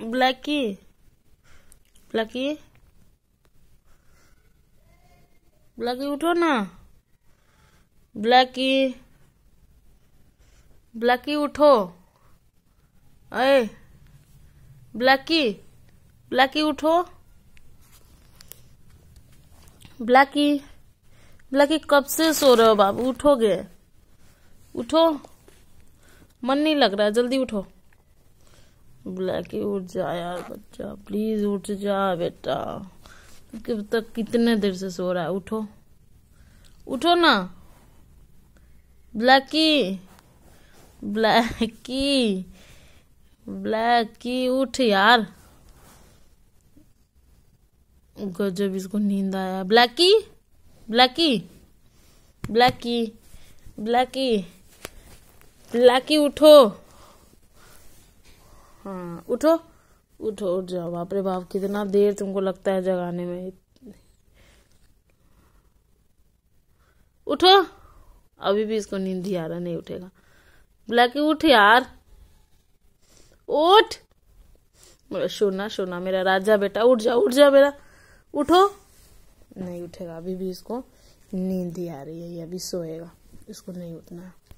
Blackie Blackie Blackie उठो ना Blackie Blackie उठो अरे ब्लैकी ब्लैकी उठो ब्लैकी ब्लैकी कब से सो रहे हो बाबू उठोगे उठो मन नहीं लग रहा है जल्दी उठो बुलाके उठ जा यार बच्चा प्लीज उठ जा बेटा कब तक कितने देर से सो रहा है उठो उठो ना ब्लैकी ब्लैकी ब्लैकी उठ यार गजब इसको नींद आया Blackie Blackie Blackie Blackie Blackie उठो हाँ उठो उठो उठ जाओ बाप रे बाप कितना देर तुमको लगता है जगाने में उठो अभी भी इसको नींद ही आ रहा नहीं उठेगा ब्लैकी उठ यार उठ सोना सोना मेरा राजा बेटा उठ जा उठ जा मेरा उठो नहीं उठेगा अभी भी इसको नींद ही आ रही है ये अभी सोएगा इसको नहीं उठना है